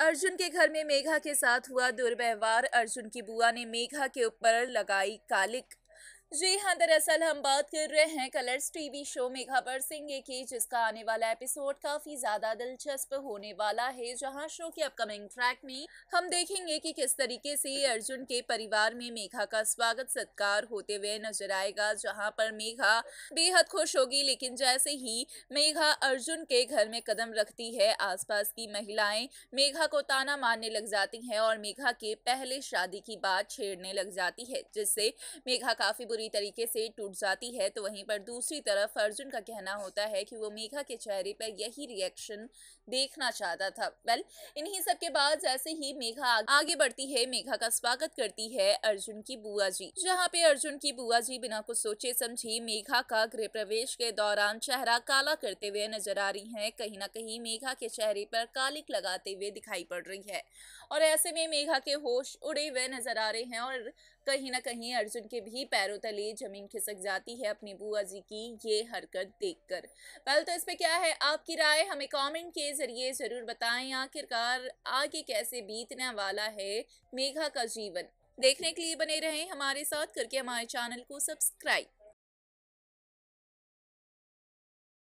अर्जुन के घर में मेघा के साथ हुआ दुर्व्यवहार अर्जुन की बुआ ने मेघा के ऊपर लगाई कालिक जी हाँ दरअसल हम बात कर रहे हैं कलर्स टीवी शो मेघाबर सिंह की जिसका आने वाला एपिसोड काफी ज्यादा दिलचस्प होने वाला है जहां शो के अपकमिंग ट्रैक में हम देखेंगे कि किस तरीके से अर्जुन के परिवार में मेघा का स्वागत सत्कार होते हुए नजर आएगा जहां पर मेघा बेहद खुश होगी लेकिन जैसे ही मेघा अर्जुन के घर में कदम रखती है आस की महिलाएं मेघा को ताना मारने लग जाती है और मेघा के पहले शादी की बात छेड़ने लग जाती है जिससे मेघा काफी बुरी तरीके से टूट जाती है तो वहीं पर दूसरी तरफ अर्जुन का कहना होता है कि वो मेघा के चेहरे पर यही रिएक्शन देखना चाहता था वेल इन्हीं सब के बाद जैसे ही मेघा आगे बढ़ती है मेघा का स्वागत करती है अर्जुन की बुआ जी जहाँ पे अर्जुन की बुआ जी बिना कुछ सोचे समझे मेघा का गृह प्रवेश के दौरान चेहरा काला करते हुए नजर आ रही है कहीं ना कहीं मेघा के चेहरे पर कालिक लगाते हुए दिखाई पड़ रही है और ऐसे में मेघा के होश उड़े हुए नजर आ रहे हैं और कहीं ना कहीं अर्जुन के भी पैरों तले जमीन खिसक जाती है अपनी बुआ जी की ये हरकत देखकर पहले तो इस पर क्या है आपकी राय हमें कमेंट के जरिए ज़रूर बताएं आखिरकार आगे कैसे बीतने वाला है मेघा का जीवन देखने के लिए बने रहें हमारे साथ करके हमारे चैनल को सब्सक्राइब